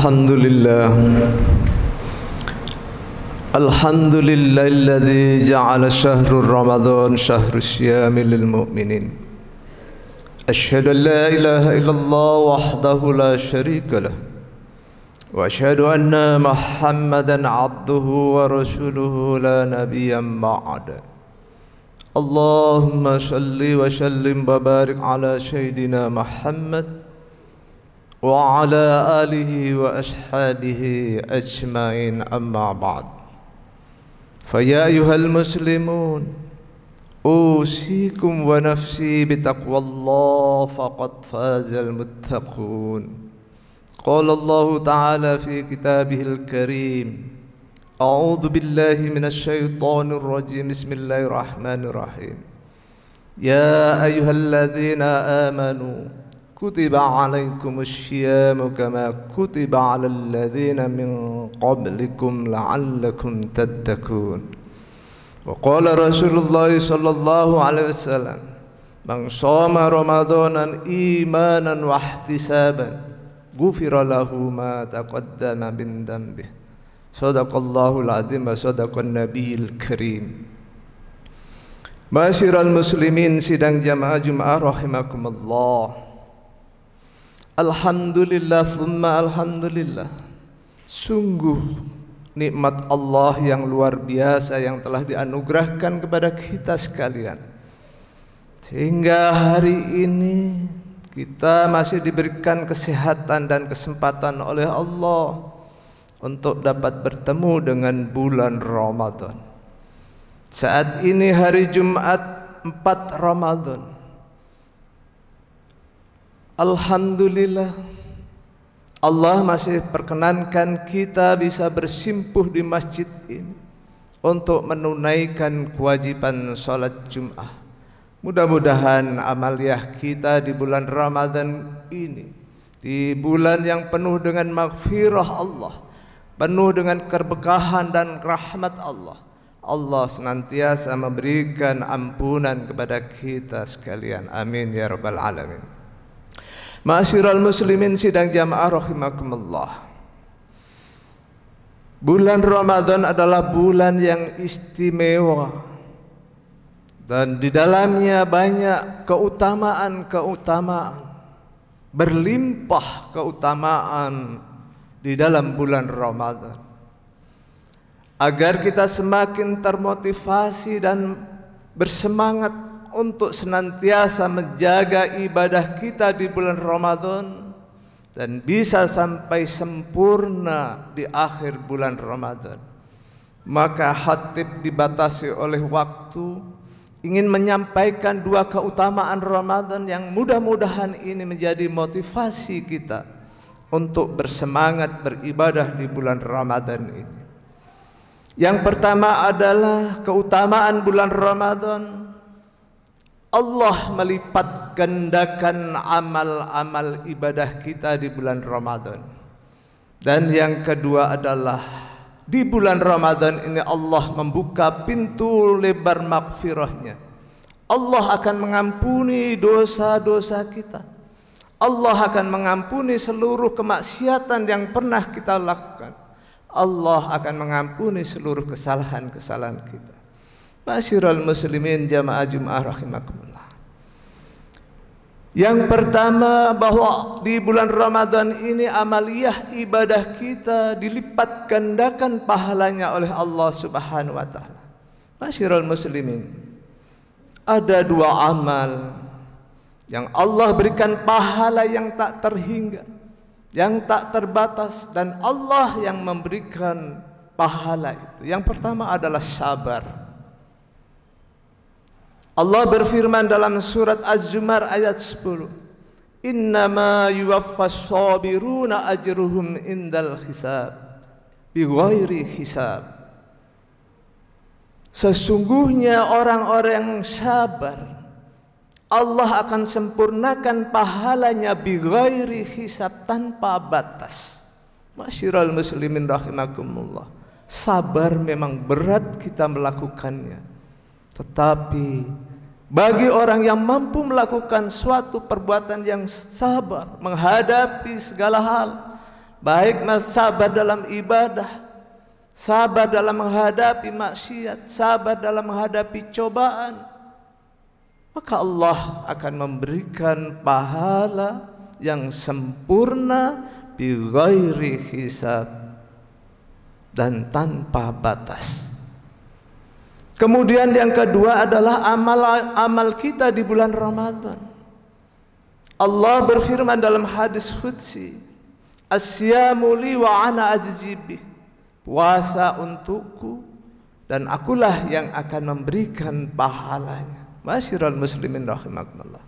الحمد لله الحمد لله الذي جعل شهر رمضان شهر الصيام للمؤمنين أشهد أن لا إله إلا الله وحده لا شريك له وأشهد أن محمدا عبده ورسوله لا نبي بعد اللهم صل وسلم وبارك على سيدنا محمد وعلى آله وأصحابه أجمعين أما بعد فيا أيها المسلمون أوصيكم ونفسي بتقوى الله فقد فاز المتقون قال الله تعالى في كتابه الكريم أعوذ بالله من الشيطان الرجيم بسم الله الرحمن الرحيم يا أيها الذين آمنوا كتب عليكم الشيام كما كتب على الذين من قبلكم لعلكم تتكون وقال رسول الله صلى الله عليه وسلم من صام رمضان إيمانا واحتسابا غفر له ما تقدم من ذنبه صدق الله العظيم صدق النبي الكريم Masyirul muslimin sidang jamaah Jumat rahimakumullah. Alhamdulillah summa alhamdulillah Sungguh nikmat Allah yang luar biasa yang telah dianugerahkan kepada kita sekalian Sehingga hari ini kita masih diberikan kesehatan dan kesempatan oleh Allah Untuk dapat bertemu dengan bulan Ramadan Saat ini hari Jumat 4 Ramadan Alhamdulillah Allah masih perkenankan kita bisa bersimpuh di masjid ini untuk menunaikan kewajiban sholat Jum'ah. Mudah-mudahan amaliah kita di bulan Ramadan ini, di bulan yang penuh dengan maghfirah Allah, penuh dengan keberkahan dan rahmat Allah. Allah senantiasa memberikan ampunan kepada kita sekalian. Amin ya rabbal alamin. Ma'asyiral muslimin sidang jamaah rahimakumullah. Bulan Ramadan adalah bulan yang istimewa. Dan di dalamnya banyak keutamaan-keutamaan. Berlimpah keutamaan di dalam bulan Ramadan. Agar kita semakin termotivasi dan bersemangat untuk senantiasa menjaga ibadah kita di bulan Ramadan dan bisa sampai sempurna di akhir bulan Ramadan. Maka hati dibatasi oleh waktu ingin menyampaikan dua keutamaan Ramadan yang mudah-mudahan ini menjadi motivasi kita untuk bersemangat beribadah di bulan Ramadan ini. Yang pertama adalah keutamaan bulan Ramadan Allah melipat gandakan amal-amal ibadah kita di bulan Ramadan. Dan yang kedua adalah di bulan Ramadan ini Allah membuka pintu lebar makfirahnya. Allah akan mengampuni dosa-dosa kita. Allah akan mengampuni seluruh kemaksiatan yang pernah kita lakukan. Allah akan mengampuni seluruh kesalahan-kesalahan kita. Masyiral muslimin jamaah jum'ah rahimakumullah Yang pertama bahwa di bulan Ramadan ini amaliyah ibadah kita dilipat gandakan pahalanya oleh Allah subhanahu wa ta'ala Masyiral muslimin Ada dua amal yang Allah berikan pahala yang tak terhingga yang tak terbatas dan Allah yang memberikan pahala itu. Yang pertama adalah sabar. Allah berfirman dalam surat Az-Zumar ayat 10. Innama yuwaffas sabiruna ajruhum indal hisab bighairi hisab. Sesungguhnya orang-orang yang sabar Allah akan sempurnakan pahalanya bighairi hisab tanpa batas. Masyiral muslimin rahimakumullah. Sabar memang berat kita melakukannya. Tetapi bagi orang yang mampu melakukan suatu perbuatan yang sabar menghadapi segala hal, baik sabar dalam ibadah, sabar dalam menghadapi maksiat, sabar dalam menghadapi cobaan, maka Allah akan memberikan pahala yang sempurna bi ghairi hisab dan tanpa batas. Kemudian yang kedua adalah amal amal kita di bulan Ramadan. Allah berfirman dalam hadis Qudsi, "Asyamu li wa ana ajjibi." Puasa untukku dan akulah yang akan memberikan pahalanya. Masyiral muslimin rahimakumullah.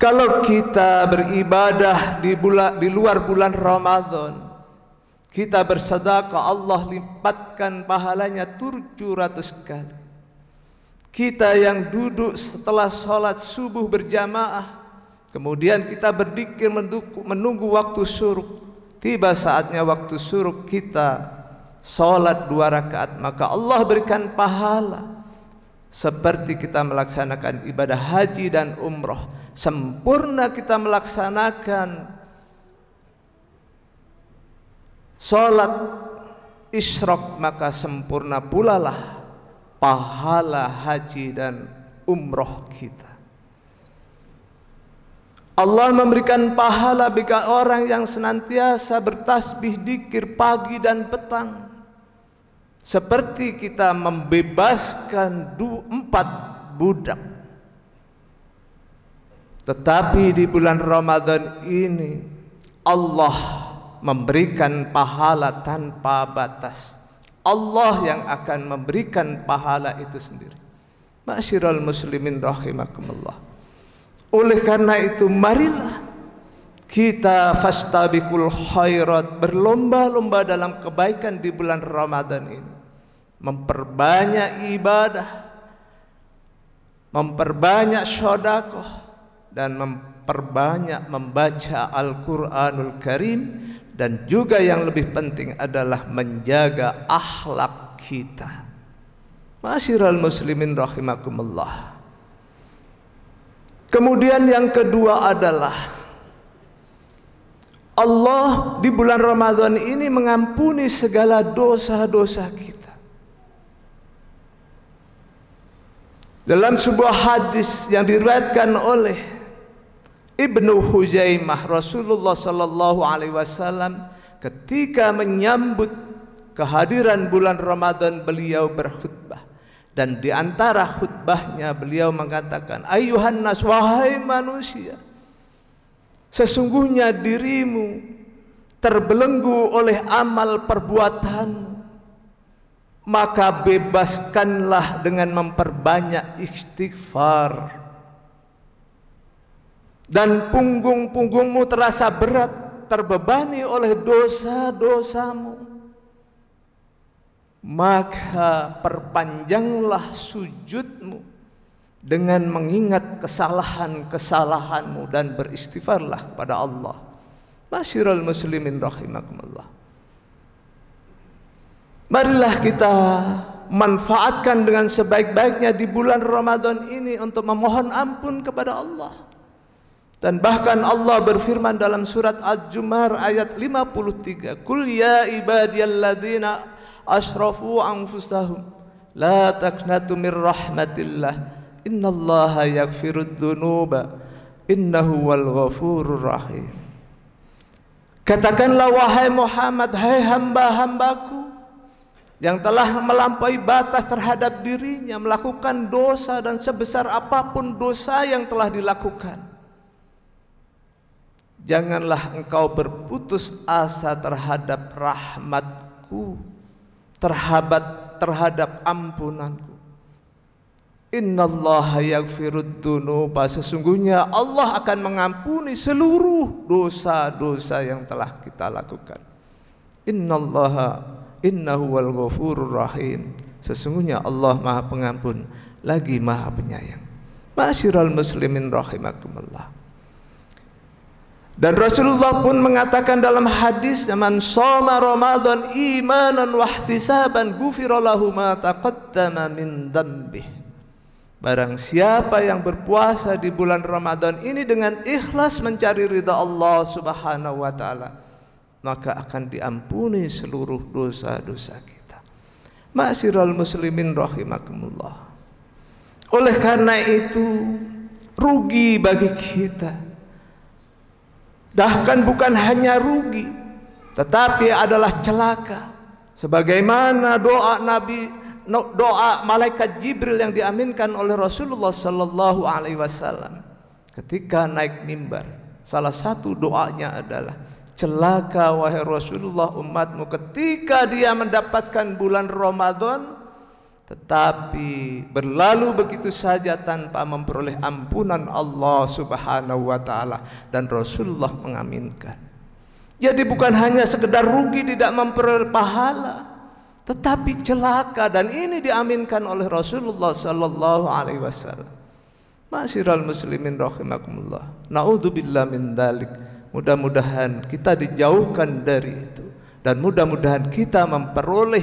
Kalau kita beribadah di, bulan, di luar bulan Ramadan kita bersedekah Allah lipatkan pahalanya 700 kali. Kita yang duduk setelah sholat subuh berjamaah Kemudian kita berdikir menunggu waktu suruh Tiba saatnya waktu suruh kita Sholat dua rakaat Maka Allah berikan pahala Seperti kita melaksanakan ibadah haji dan umroh Sempurna kita melaksanakan Salat isyrok maka sempurna pula lah pahala haji dan umroh kita. Allah memberikan pahala bagi orang yang senantiasa bertasbih dikir pagi dan petang. Seperti kita membebaskan dua, empat budak. Tetapi di bulan Ramadan ini Allah memberikan pahala tanpa batas. Allah yang akan memberikan pahala itu sendiri. Masyiral muslimin rahimakumullah. Oleh karena itu marilah kita fastabiqul khairat berlomba-lomba dalam kebaikan di bulan Ramadan ini. Memperbanyak ibadah, memperbanyak sodakoh, dan memperbanyak membaca Al-Qur'anul Karim dan juga yang lebih penting adalah menjaga akhlak kita. Masyiral muslimin rahimakumullah. Kemudian yang kedua adalah Allah di bulan Ramadan ini mengampuni segala dosa-dosa kita. Dalam sebuah hadis yang diriwayatkan oleh Ibnu Huzaimah Rasulullah sallallahu alaihi wasallam ketika menyambut kehadiran bulan Ramadan beliau berkhutbah dan di antara khutbahnya beliau mengatakan ayuhan nas wahai manusia sesungguhnya dirimu terbelenggu oleh amal perbuatanmu maka bebaskanlah dengan memperbanyak istighfar dan punggung-punggungmu terasa berat terbebani oleh dosa-dosamu maka perpanjanglah sujudmu dengan mengingat kesalahan-kesalahanmu dan beristighfarlah kepada Allah. Masyiral muslimin rahimakumullah. Marilah kita manfaatkan dengan sebaik-baiknya di bulan Ramadan ini untuk memohon ampun kepada Allah. Dan bahkan Allah berfirman dalam surat Al-Jumar ayat 53, kul ya ibadiyalladzina asrafu anfusahum la taqnatu min rahmatillah. Innallaha yaghfirud dunuba, innahu wal ghafurur rahim." Katakanlah wahai Muhammad, hai hamba-hambaku yang telah melampaui batas terhadap dirinya melakukan dosa dan sebesar apapun dosa yang telah dilakukan Janganlah engkau berputus asa terhadap rahmatku Terhabat terhadap ampunanku Innallaha yaghfirud dunuba sesungguhnya Allah akan mengampuni seluruh dosa-dosa yang telah kita lakukan. Inna Allah, innahu wal ghafurur rahim. Sesungguhnya Allah Maha Pengampun lagi Maha Penyayang. Masyiral muslimin rahimakumullah. Dan Rasulullah pun mengatakan dalam hadis man soma Ramadan imanan wahtisaban gufirallahu ma taqaddama min dambih. Barang siapa yang berpuasa di bulan Ramadan ini dengan ikhlas mencari ridha Allah Subhanahu wa taala, maka akan diampuni seluruh dosa-dosa kita. Ma'asyiral muslimin rahimakumullah. Oleh karena itu rugi bagi kita Bahkan bukan hanya rugi, tetapi adalah celaka. Sebagaimana doa Nabi doa malaikat Jibril yang diaminkan oleh Rasulullah sallallahu alaihi wasallam ketika naik mimbar. Salah satu doanya adalah celaka wahai Rasulullah umatmu ketika dia mendapatkan bulan Ramadan tetapi berlalu begitu saja tanpa memperoleh ampunan Allah Subhanahu wa taala dan Rasulullah mengaminkan. Jadi bukan hanya sekedar rugi tidak memperoleh pahala, tetapi celaka dan ini diaminkan oleh Rasulullah sallallahu alaihi wasallam. Masyiral muslimin rahimakumullah. Nauzubillah min dalik. Mudah-mudahan kita dijauhkan dari itu dan mudah-mudahan kita memperoleh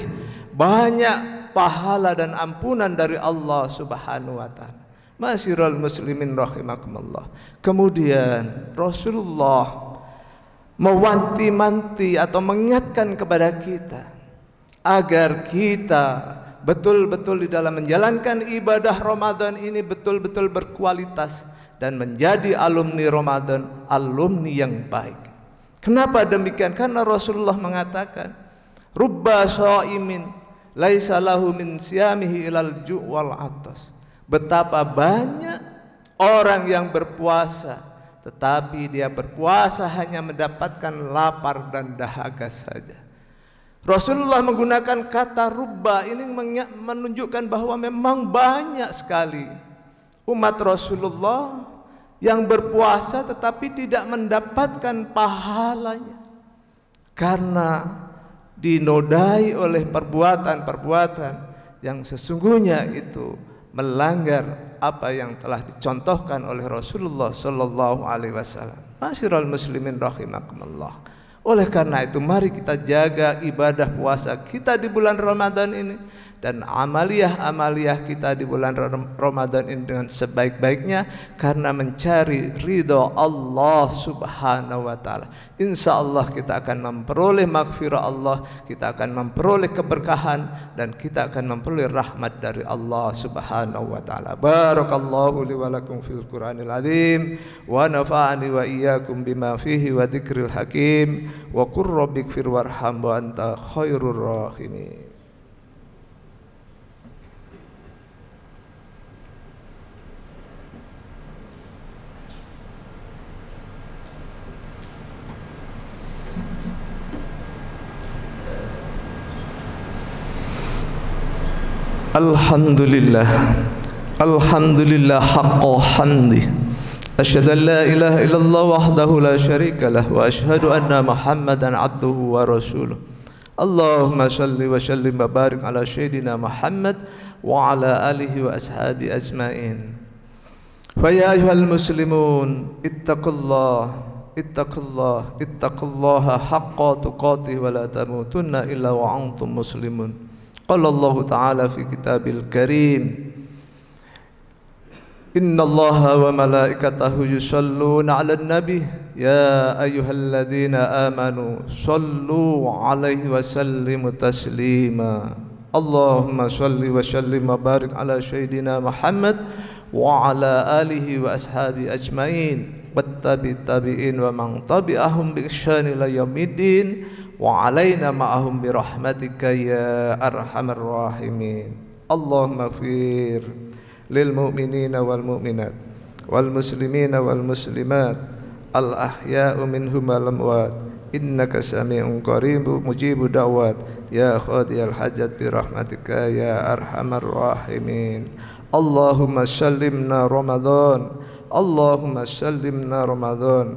banyak pahala dan ampunan dari Allah Subhanahu wa taala. Masyiral muslimin rahimakumullah. Kemudian Rasulullah mewanti-manti atau mengingatkan kepada kita agar kita betul-betul di dalam menjalankan ibadah Ramadan ini betul-betul berkualitas dan menjadi alumni Ramadan, alumni yang baik. Kenapa demikian? Karena Rasulullah mengatakan, "Rubba shaimin laisa lahu min siyamihi ilal ju' wal atas. Betapa banyak orang yang berpuasa tetapi dia berpuasa hanya mendapatkan lapar dan dahaga saja. Rasulullah menggunakan kata rubba ini menunjukkan bahwa memang banyak sekali umat Rasulullah yang berpuasa tetapi tidak mendapatkan pahalanya karena dinodai oleh perbuatan-perbuatan yang sesungguhnya itu melanggar apa yang telah dicontohkan oleh Rasulullah Shallallahu Alaihi Wasallam. Masyiral muslimin rahimakumullah. Oleh karena itu mari kita jaga ibadah puasa kita di bulan Ramadan ini dan amaliah-amaliah kita di bulan Ramadan ini dengan sebaik-baiknya karena mencari ridho Allah Subhanahu wa taala. Insya Allah kita akan memperoleh maghfirah Allah, kita akan memperoleh keberkahan dan kita akan memperoleh rahmat dari Allah Subhanahu wa taala. Barakallahu li fil Qur'anil azim wa nafa'ani wa iyyakum bima fihi wa dikril hakim wa qur rabbighfir warham wa anta khairur rahimin. الحمد لله الحمد لله حق حمده أشهد أن لا إله إلا الله وحده لا شريك له وأشهد أن محمدا عبده ورسوله اللهم صل وسلم وبارك على سيدنا محمد وعلى آله وأصحابه أجمعين فيا أيها المسلمون اتقوا الله اتقوا الله اتقوا الله حق تقاته ولا تموتن إلا وأنتم مسلمون قال الله تعالى في كتاب الكريم إن الله وملائكته يصلون على النبي يا أيها الذين آمنوا صلوا عليه وسلموا تسليما اللهم صل وسلم وبارك على سيدنا محمد وعلى آله وأصحابه أجمعين والتابعين ومن تبعهم بإحسان إلى يوم الدين وعلينا معهم برحمتك يا أرحم الراحمين اللهم اغفر للمؤمنين والمؤمنات والمسلمين والمسلمات الأحياء منهم والأموات إنك سميع قريب مجيب دعوات يا خادي الحجة برحمتك يا أرحم الراحمين اللهم سلمنا رمضان اللهم سلمنا رمضان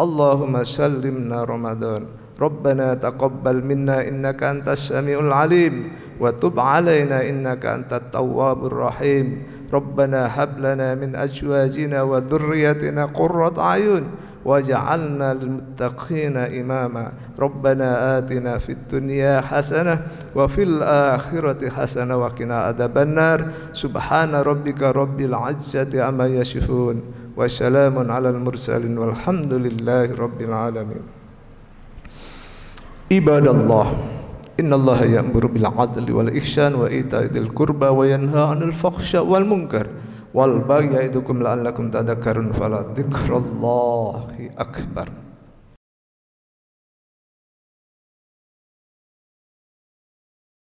اللهم سلمنا رمضان ربنا تقبل منا إنك أنت السميع العليم وتب علينا إنك أنت التواب الرحيم ربنا هب لنا من أزواجنا وذريتنا قرة أعين وجعلنا للمتقين إماما ربنا آتنا في الدنيا حسنة وفي الآخرة حسنة وقنا عذاب النار سبحان ربك رب العزة عما يصفون وسلام على المرسلين والحمد لله رب العالمين عباد الله إن الله يأمر بالعدل والإحسان وإيتاء ذي القربى وينهى عن الفحشاء والمنكر والبغي يعظكم لعلكم تذكرون فلا ذكر الله أكبر